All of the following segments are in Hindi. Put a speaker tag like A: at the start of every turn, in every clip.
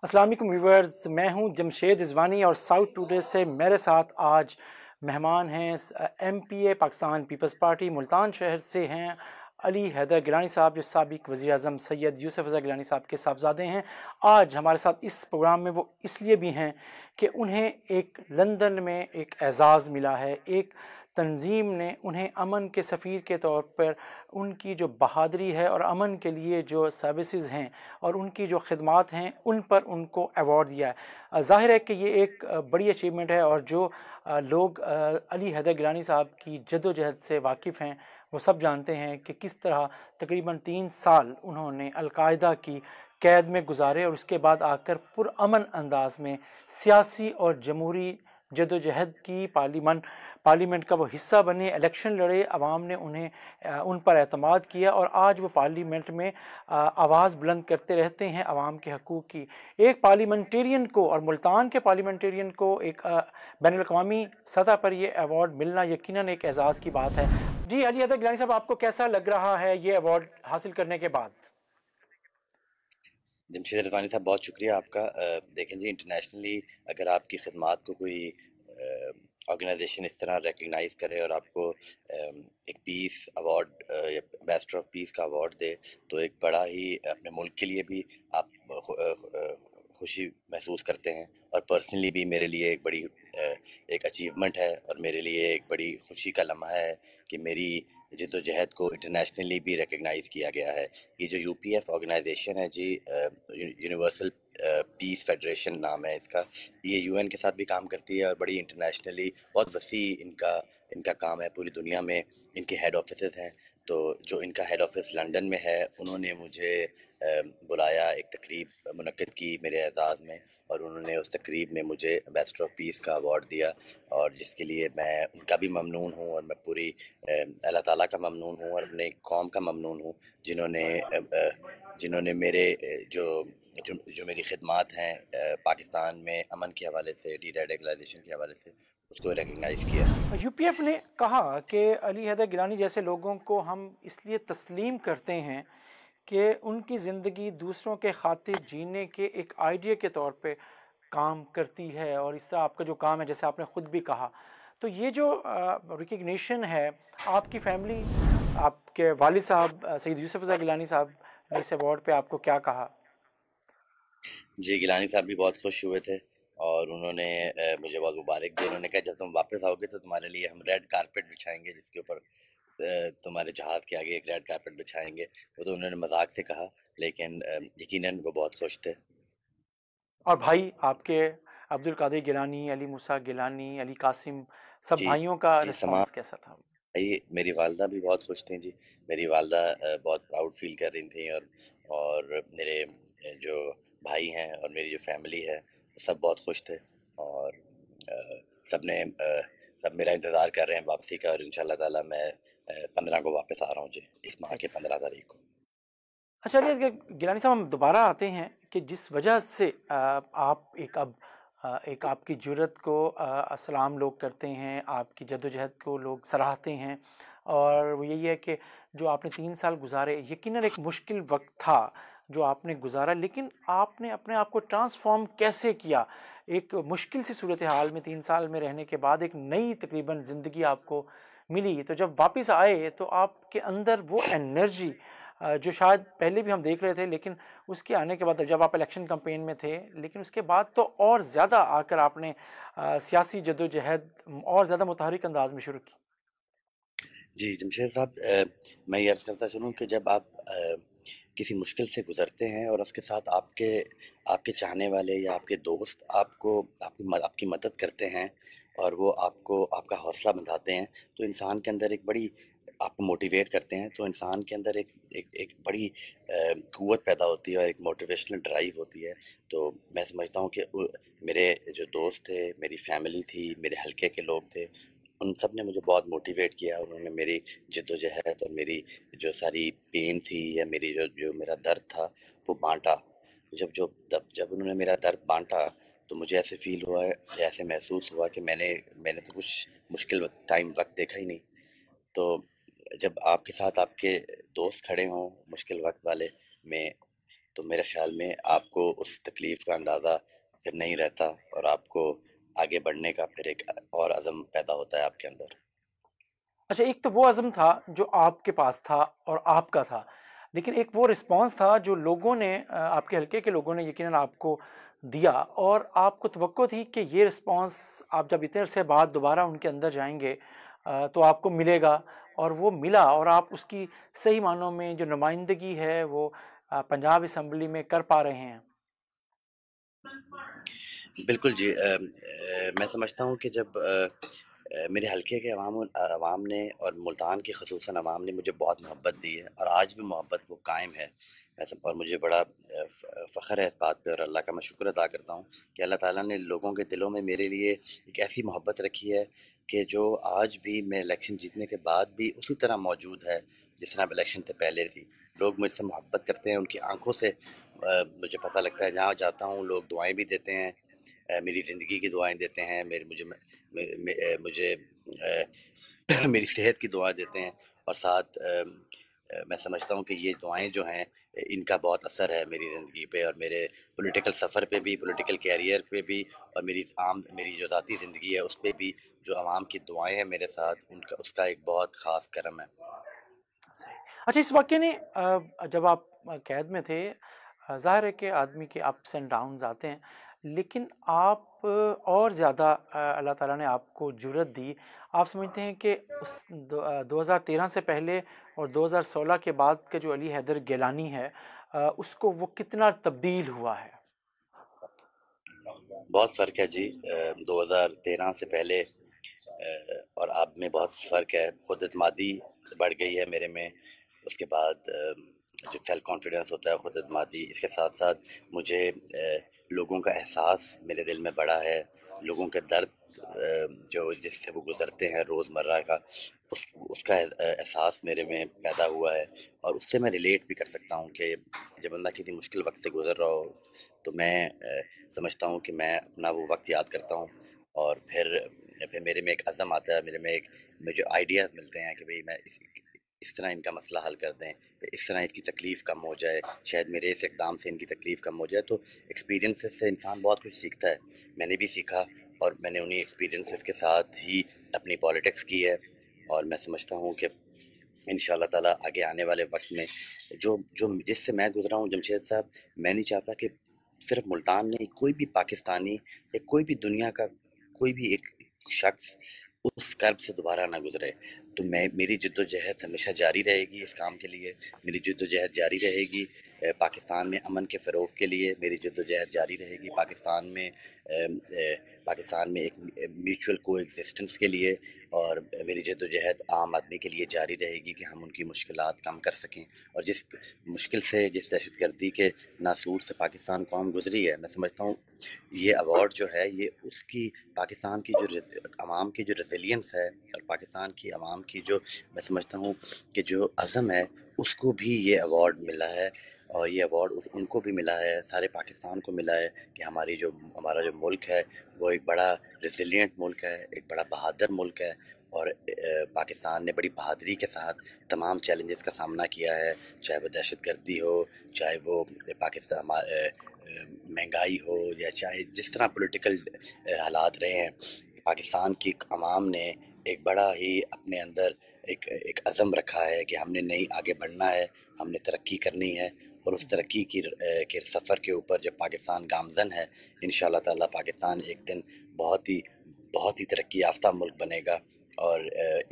A: असलम व्यूवर्स मैं हूं जमशेद रिजवानी और साउथ टूडे से मेरे साथ आज मेहमान हैं M P A Pakistan Peoples Party Multan शहर से हैं अली हैदर गिलानी साहब जो सबक वज़ी अजम सैद यूसफ रज़ा गिलानी साहब के साहबजादे हैं आज हमारे साथ इस प्रोग्राम में वो इसलिए भी हैं कि उन्हें एक लंदन में एक एज़ाज़ मिला है एक तंजीम ने उन्हें अमन के सफ़ीर के तौर पर उनकी जो बहादरी है और अमन के लिए जो सर्विसेज हैं और उनकी जो खदमात हैं उन पर उनको अवार्ड दिया है ज़ाहिर है कि ये एक बड़ी अचीवमेंट है और जो लोग अली हैदर गिलानी साहब की जदोजहद से वाकिफ़ हैं वो सब जानते हैं कि किस तरह तकरीबन तीन साल उन्होंने अलकायदा की कैद में गुजारे और उसके बाद आकर पुरान अंदाज में सियासी और जमहूरी जदोजहद की पार्लीमन पार्लीमेंट का वो हिस्सा बने इलेक्शन लड़े आवाम ने उन्हें उन पर अतमाद किया और आज वो पार्लीमेंट में आवाज़ बुलंद करते रहते हैं आवाम के हकूक़ की एक पार्लीमेंटेरियन को और मुल्तान के पार्लीमेंटेरियन को एक बैन अवी सतह पर यह अवार्ड मिलना यकीन एक एज़ाज़ की बात है जी अली हाँ हदर गिलानी साहब आपको कैसा लग रहा है ये अवार्ड हासिल करने के बाद
B: जमशेद रवानी साहब बहुत शुक्रिया आपका देखें जी इंटरनेशनली अगर आपकी खदमात को कोई ऑर्गेनाइजेशन इस तरह रिकगनाइज करे और आपको एक पीस अवार्ड या बेस्ट ऑफ पीस का अवार्ड दे तो एक बड़ा ही अपने मुल्क के लिए भी आप खुशी महसूस करते हैं और पर्सनली भी मेरे लिए एक बड़ी एक अचीवमेंट है और मेरे लिए एक बड़ी खुशी का लम्हा है कि मेरी जदोजहद को इंटरनेशनली भी रिकगनाइज़ किया गया है ये जो यू पी एफ ऑर्गेनाइजेशन है जी यूनिवर्सल पीस फेडरेशन नाम है इसका ये यू एन के साथ भी काम करती है और बड़ी इंटरनेशनली बहुत वसी इनका इनका काम है पूरी दुनिया में इनके हेड ऑफिस हैं तो जो इनका हेड ऑफिस लंदन में है उन्होंने मुझे बुलाया एक तकरीब मनद की मेरे एजाज़ में और उन्होंने उस तकरीब में मुझे बेस्ट ऑफ पीस का अवार्ड दिया और जिसके लिए मैं उनका भी ममनून हूँ और मैं पूरी अल्लाह ताला का ममनून हूँ और अपने कौम का ममनून हूँ जिन्होंने जिन्होंने मेरे जो जो जो मेरी खदमात हैं पाकिस्तान में अमन के हवाले से डी रेडिकलाइजेशन के हवाले से उसको रिकगनाइज किया
A: यूपीएफ ने कहा कि अली हैदर गिलानी जैसे लोगों को हम इसलिए तस्लीम करते हैं कि उनकी ज़िंदगी दूसरों के खातिर जीने के एक आइडिया के तौर पे काम करती है और इस तरह आपका जो काम है जैसे आपने ख़ुद भी कहा तो ये जो रिकग्निशन है आपकी फैमिली आपके वालिद साहब सैद यूसुफ रजा गिलानी साहब ने इस अवार्ड पे आपको क्या कहा
B: जी गिलानी साहब भी बहुत खुश हुए थे और उन्होंने मुझे बहुत मुबारक दी उन्होंने कहा जब तुम वापस आओगे तो तुम्हारे लिए हम रेड कारपेट बिछाएंगे जिसके ऊपर तुम्हारे जहाज के आगे एक रेड कारपेट बिछाएंगे वो तो उन्होंने मजाक से कहा लेकिन यकीनन वो बहुत खुश थे
A: और भाई आपके अब्दुल कादिर गिलानी अली मूसा गिलानी अली कासिम सब भाइयों का रिस्पांस कैसा था
B: भाई मेरी वालदा भी बहुत खुश थी जी मेरी वालदा बहुत प्राउड फील कर रही थी और और मेरे जो भाई हैं और मेरी जो फैमिली है सब बहुत खुश थे और सब ने सब मेरा इंतज़ार कर रहे हैं वापसी का और इन ताला मैं पंद्रह को वापस आ रहा हूँ जी इस माह के पंद्रह तारीख को
A: अच्छा जी गिलानी साहब हम दोबारा आते हैं कि जिस वजह से आप एक अब एक आपकी जरूरत को सलाम लोग करते हैं आपकी जदोजहद को लोग सराहते हैं और वो यही है कि जो आपने तीन साल गुजारे यकीन एक मुश्किल वक्त था जो आपने गुजारा लेकिन आपने अपने आप को ट्रांसफॉर्म कैसे किया एक मुश्किल सी सूरत हाल में तीन साल में रहने के बाद एक नई तकरीबन ज़िंदगी आपको मिली तो जब वापस आए तो आपके अंदर वो एनर्जी जो शायद पहले भी हम देख रहे थे लेकिन उसके आने के बाद जब आप इलेक्शन कम्पेन में थे लेकिन उसके बाद तो और ज़्यादा आकर आपने सियासी जदोजहद और ज़्यादा मुतहरक अंदाज में शुरू की
B: जी जमशेद साहब मैं ये अर्ज़ करता चलूँ कि जब आप आ, किसी मुश्किल से गुजरते हैं और उसके साथ आपके आपके चाहने वाले या आपके दोस्त आपको आपकी मदद करते हैं और वो आपको आपका हौसला बंधाते हैं तो इंसान के अंदर एक बड़ी आपको मोटिवेट करते हैं तो इंसान के अंदर एक एक एक बड़ी क़वत पैदा होती है और एक मोटिवेशनल ड्राइव होती है तो मैं समझता हूँ कि मेरे जो दोस्त थे मेरी फैमिली थी मेरे हल्के के लोग थे उन सब ने मुझे बहुत मोटिवेट किया उन्होंने मेरी जद्दोजहद और मेरी जो सारी पेन थी या मेरी जो जो मेरा दर्द था वो बांटा जब जो जब उन्होंने मेरा दर्द बांटा तो मुझे ऐसे फील हुआ ऐसे महसूस हुआ कि मैंने मैंने तो कुछ मुश्किल वक्त टाइम वक्त देखा ही नहीं तो जब आपके साथ आपके दोस्त खड़े हों मुश्किल वक्त वाले में तो मेरे ख्याल में आपको उस तकलीफ़ का अंदाज़ा फिर नहीं रहता और आपको आगे बढ़ने का फिर एक और अज़म पैदा होता है आपके अंदर
A: अच्छा एक तो वो अज़म था जो आपके पास था और आपका था लेकिन एक वो रिस्पांस था जो लोगों ने आपके हलके के लोगों ने यकीनन आपको दिया और आपको तो थी कि ये रिस्पांस आप जब इतने से बाद दोबारा उनके अंदर जाएंगे तो आपको मिलेगा और वो मिला और आप उसकी सही मानों में जो नुमाइंदगी है वो पंजाब इसम्बली में कर पा रहे हैं
B: बिल्कुल जी आ, आ, मैं समझता हूँ कि जब आ, मेरे हल्के के अवाम अवाम ने और मुल्तान के खसूस अवाम ने मुझे बहुत मोहब्बत दी है और आज भी मोहब्बत वो कायम है और मुझे बड़ा फ़ख्र है इस बात पर और अल्लाह का मैं शुक्र अदा करता हूँ कि अल्लाह ताला ने लोगों के दिलों में मेरे लिए एक ऐसी मोहब्बत रखी है कि जो आज भी मैं इलेक्शन जीतने के बाद भी उसी तरह मौजूद है जिस तरह इलेक्शन से पहले थी लोग मुझसे मोहब्बत करते हैं उनकी आंखों से मुझे पता लगता है जहाँ जाता हूँ लोग दुआएँ भी देते हैं मेरी ज़िंदगी की दुआएँ देते हैं मेरे मुझे मुझे मेरी सेहत की दुआ देते हैं और साथ मैं समझता हूँ कि ये दुआएँ जो हैं इनका बहुत असर है मेरी ज़िंदगी पे और मेरे पॉलिटिकल सफ़र पे भी पॉलिटिकल कैरियर पे भी और मेरी आम मेरी जो ज़ाती ज़िंदगी है उस पर भी जो आवाम की दुआएं हैं मेरे साथ उनका उसका एक बहुत ख़ास करम है
A: अच्छा इस वाक्य ने जब आप कैद में थे ज़ाहिर है कि आदमी के अप्स एंड डाउन आते हैं लेकिन आप और ज़्यादा अल्लाह ताला ने आपको जरूरत दी आप समझते हैं कि उस दो हज़ार तेरह से पहले और 2016 के बाद का जो अली हैदर गिलानी है उसको वो कितना तब्दील हुआ है
B: बहुत फ़र्क है जी 2013 से पहले और आप में बहुत फ़र्क है खुद इतमादी बढ़ गई है मेरे में उसके बाद जो सेल्फ कॉन्फिडेंस होता है ख़ुद अदमादी इसके साथ साथ मुझे लोगों का एहसास मेरे दिल में बड़ा है लोगों के दर्द जो जिससे वो गुज़रते हैं रोज़मर्रा का उस उसका एहसास मेरे में पैदा हुआ है और उससे मैं रिलेट भी कर सकता हूँ कि जब बंदा किसी मुश्किल वक्त से गुज़र रहा हो तो मैं समझता हूँ कि मैं अपना वो वक्त याद करता हूँ और फिर फिर मेरे में एक अज़म आता है मेरे में एक मुझे आइडियाज़ मिलते हैं कि भाई मैं इस इस तरह इनका मसला हल कर दें इस तरह इसकी तकलीफ़ कम हो जाए शायद मेरे इस इकदाम से इनकी तकलीफ़ कम हो जाए तो एक्सपीरियंस से इंसान बहुत कुछ सीखता है मैंने भी सीखा और मैंने उन्हीं एक्सपीरियंसेस के साथ ही अपनी पॉलिटिक्स की है और मैं समझता हूँ कि इन ताला आगे आने वाले वक्त में जो जो जिससे मैं गुजरा हूँ जमशेद साहब मैं नहीं चाहता कि सिर्फ मुल्तान नहीं कोई भी पाकिस्तानी या कोई भी दुनिया का कोई भी एक शख्स उस कर्ब से दोबारा ना गुजरे तो मैं मेरी जद्दोजहद हमेशा जारी रहेगी इस काम के लिए मेरी जद्दोजहद जारी रहेगी पाकिस्तान में अमन के फ़रोग के लिए मेरी जद्दोजहद जारी रहेगी पाकिस्तान में पाकिस्तान में एक म्यूचुअल को एग्जिस्टेंस के लिए और मेरी जद्दोजहद आम आदमी के लिए जारी रहेगी कि हम उनकी मुश्किल कम कर सकें और जिस मुश्किल से जिस दहशत गर्दी के नासूर से पाकिस्तान कौम गुजरी है मैं समझता हूँ ये अवार्ड जो है ये उसकी पाकिस्तान की जो आवाम की जो रेजिलियंस है और पाकिस्तान की आवाम की जो मैं समझता हूँ कि जो अज़म है उसको भी ये अवार्ड मिला है और ये अवार्ड उनको भी मिला है सारे पाकिस्तान को मिला है कि हमारी जो हमारा जो मुल्क है वो एक बड़ा रिजिलियंट मुल्क है एक बड़ा बहादुर मुल्क है और पाकिस्तान ने बड़ी बहादरी के साथ तमाम चैलेंजेस का सामना किया है चाहे वो दहशत गर्दी हो चाहे वो पाकिस्तान महंगाई हो या चाहे जिस तरह पॉलिटिकल हालात रहे हैं पाकिस्तान की आवाम ने एक बड़ा ही अपने अंदर एक एक अज़म रखा है कि हमने नहीं आगे बढ़ना है हमने तरक्की करनी है और उस तरक्की की के सफ़र के ऊपर जब पाकिस्तान गामजन है इन ताला पाकिस्तान एक दिन बहुत ही बहुत ही तरक्की याफ्ता मुल्क बनेगा और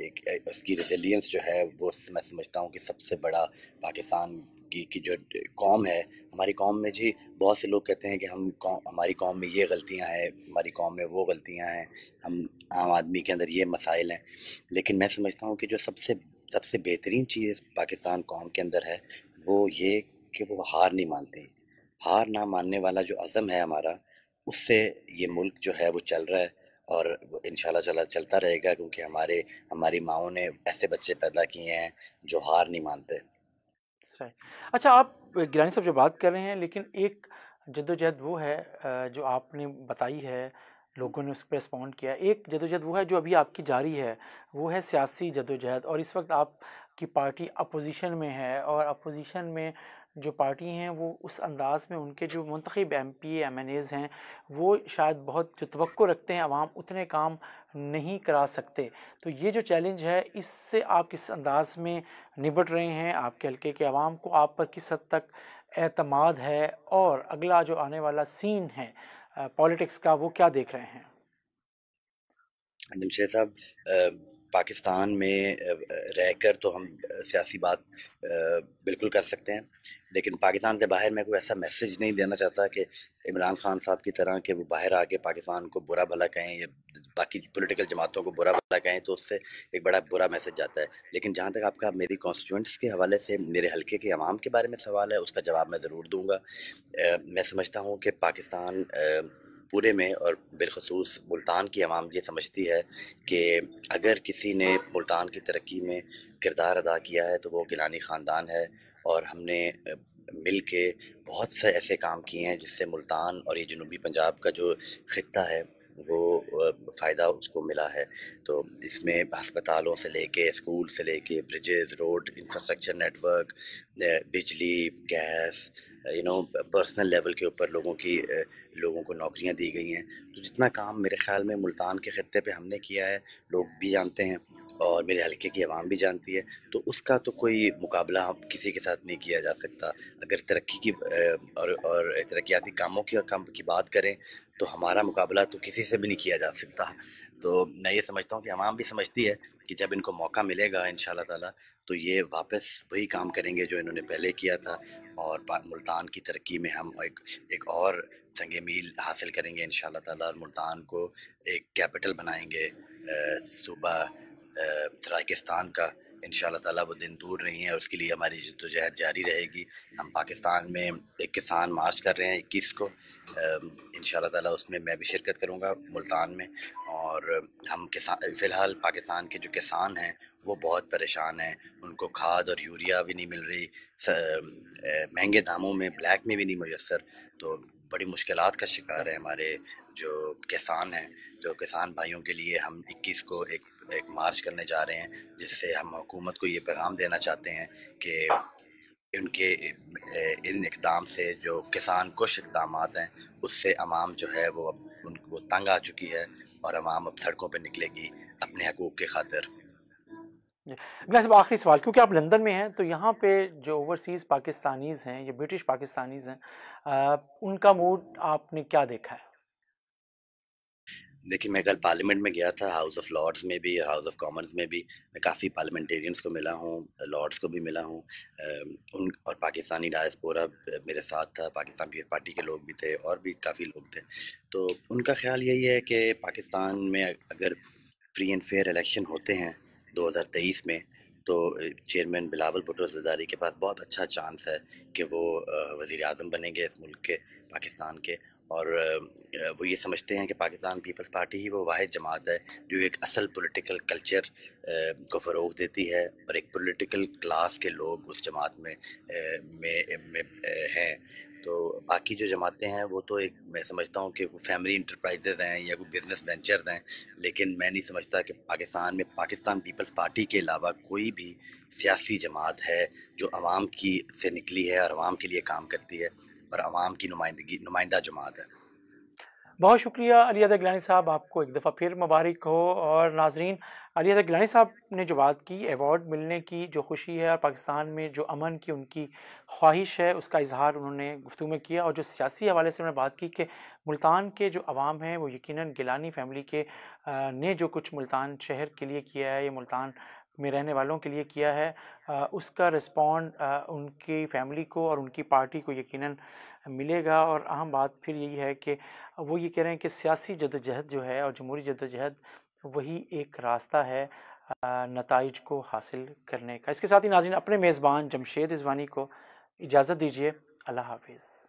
B: एक उसकी रिजिलियंस जो है वो मैं समझता हूँ कि सबसे बड़ा पाकिस्तान की जो कौम है हमारी कौम में जी बहुत से लोग कहते हैं कि हम कौम हमारी कौम में ये गलतियां हैं हमारी कौम में वो गलतियां हैं हम आम आदमी के अंदर ये मसाइल हैं लेकिन मैं समझता हूँ कि जो सबसे सबसे बेहतरीन चीज़ पाकिस्तान कौम के अंदर है वो ये कि वो हार नहीं मानते हार ना मानने वाला जो अज़म है हमारा उससे ये मुल्क जो है वो चल रहा है और इन शाला चलता रहेगा क्योंकि हमारे हमारी माओ ने ऐसे बच्चे पैदा किए हैं जो हार नहीं मानते
A: सही अच्छा आप गिरानी साहब जो बात कर रहे हैं लेकिन एक जदोजहद वो है जो आपने बताई है लोगों ने उस पर रिस्पॉन्ड किया एक जदोजहद वो है जो अभी आपकी जारी है वो है सियासी जदोजहद और इस वक्त आपकी पार्टी अपोजिशन में है और अपोजिशन में जो पार्टी हैं वो उस अंदाज़ में उनके जो मंतखब M P M N As हैं वो शायद बहुत जो तो रखते हैं आवाम उतने काम नहीं करा सकते तो ये जो चैलेंज है इससे आप किस अंदाज़ में निबट रहे हैं आपके हल्के के आवाम को आप पर किस हद तक अतमाद है और अगला जो आने वाला सीन है पॉलिटिक्स का वो क्या देख रहे हैं
B: पाकिस्तान में रहकर तो हम सियासी बात बिल्कुल कर सकते हैं लेकिन पाकिस्तान से बाहर मैं कोई ऐसा मैसेज नहीं देना चाहता कि इमरान खान साहब की तरह कि वो बाहर आके पाकिस्तान को बुरा भला कहें या बाकी पॉलिटिकल जमातों को बुरा भला कहें तो उससे एक बड़ा बुरा मैसेज जाता है लेकिन जहाँ तक आपका मेरी कॉन्स्टिट्यूंट्स के हवाले से मेरे हल्के के अवाम के बारे में सवाल है उसका जवाब मैं ज़रूर दूँगा मैं समझता हूँ कि पाकिस्तान पूरे में और बिलखसूस मुल्तान की आवाम ये समझती है कि अगर किसी ने मुल्तान की तरक्की में किरदार अदा किया है तो वो गिलानी ख़ानदान है और हमने मिल के बहुत से ऐसे काम किए हैं जिससे मुल्तान और ये जनूबी पंजाब का जो खत्ता है वो फ़ायदा उसको मिला है तो इसमें अस्पतालों से लेके स्कूल से लेके ब्रिजेज़ रोड इंफ्रास्ट्रक्चर नेटवर्क बिजली gas you know personal level के ऊपर लोगों की लोगों को नौकरियां दी गई हैं तो जितना काम मेरे ख्याल में मुल्तान के ख़त्े पे हमने किया है लोग भी जानते हैं और मेरे हलके की आवाम भी जानती है तो उसका तो कोई मुकाबला किसी के साथ नहीं किया जा सकता अगर तरक्की की और और तरक्याती कामों की और काम की बात करें तो हमारा मुकाबला तो किसी से भी नहीं किया जा सकता तो मैं ये समझता हूँ कि आवाम भी समझती है कि जब इनको मौका मिलेगा इन ताला तो ये वापस वही काम करेंगे जो इन्होंने पहले किया था और मुल्तान की तरक्की में हम एक एक और संग मील हासिल करेंगे इन ताला और मुल्तान को एक कैपिटल बनाएंगे सूबा राजस्थान का इन ताला वो दिन दूर नहीं है उसके लिए हमारी जद्दोजहद जारी रहेगी हम पाकिस्तान में एक किसान मार्च कर रहे हैं इक्कीस को इन ताला उसमें मैं भी शिरकत करूँगा मुल्तान में और हम किसान फ़िलहाल पाकिस्तान के जो किसान हैं वो बहुत परेशान हैं उनको खाद और यूरिया भी नहीं मिल रही महंगे दामों में ब्लैक में भी नहीं मैसर तो बड़ी मुश्किल का शिकार है हमारे जो किसान हैं जो किसान भाइयों के लिए हम 21 को एक एक मार्च करने जा रहे हैं जिससे हम हुकूमत को ये पैगाम देना चाहते हैं कि उनके इन इकदाम से जो किसान कुछ इकदाम हैं उससे अवाम जो है वो अब उनको तंग आ चुकी है और अवाम अब सड़कों पर निकलेगी अपने हकूक़ के खातर
A: मैं सब आखिरी सवाल क्योंकि आप लंदन में हैं तो यहाँ पे जो ओवरसीज़ पाकिस्तानीज़ हैं या ब्रिटिश पाकिस्तानीज़ हैं उनका मूड आपने क्या देखा है
B: देखिए मैं कल पार्लियामेंट में गया था हाउस ऑफ लॉर्ड्स में भी और हाउस ऑफ कॉमन्स में भी मैं काफ़ी पार्लियामेंटेरियंस को मिला हूँ लॉर्ड्स को भी मिला हूँ उन और पाकिस्तानी डायस्पोरा मेरे साथ था पाकिस्तान पीपल्स पार्टी के लोग भी थे और भी काफ़ी लोग थे तो उनका ख्याल यही है कि पाकिस्तान में अगर फ्री एंड फेयर इलेक्शन होते हैं तेईस में तो चेयरमैन बिलावल भुटो जरदारी के पास बहुत अच्छा चांस है कि वो वज़ी अजम बनेंगे इस मुल्क के पाकिस्तान के और वो ये समझते हैं कि पाकिस्तान पीपल्स पार्टी ही वो वाद जमात है जो एक असल पॉलिटिकल कल्चर को फ़रोग देती है और एक पॉलिटिकल क्लास के लोग उस जमात में में, में हैं तो बाकी जो जमातें हैं वो तो एक मैं समझता हूँ कि वो फैमिली इंटरप्राइजेज हैं या कोई बिजनेस वेंचर्स हैं लेकिन मैं नहीं समझता कि पाकिस्तान में पाकिस्तान पीपल्स पार्टी के अलावा कोई भी सियासी जमात है जो आवाम की से निकली है और आवाम के लिए काम करती है और आवाम की नुमाइंदगी नुमाइंदा जमात है
A: बहुत शुक्रिया अली अदा गिलानी साहब आपको एक दफ़ा फिर मुबारक हो और नाजरीन अली अदा गिलानी साहब ने जो बात की अवार्ड मिलने की जो खुशी है और पाकिस्तान में जो अमन की उनकी ख्वाहिश है उसका इजहार उन्होंने गुफ्तु में किया और जो सियासी हवाले से उन्होंने बात की कि मुल्तान के जो आवाम हैं वो यकीन गिलानी फैमिली के ने जो कुछ मुल्तान शहर के लिए किया है या मुल्तान में रहने वालों के लिए किया है उसका रिस्पॉन्ड उनकी फैमिली को और उनकी पार्टी को यकीनन मिलेगा और अहम बात फिर यही है कि वो ये कह रहे हैं कि सियासी जदोजहद जो है और जमहूरी जदोजहद वही एक रास्ता है नतज को हासिल करने का इसके साथ ही नाजिन अपने मेज़बान जमशेद रिजवानी को इजाज़त दीजिए अल्लाह हाफिज़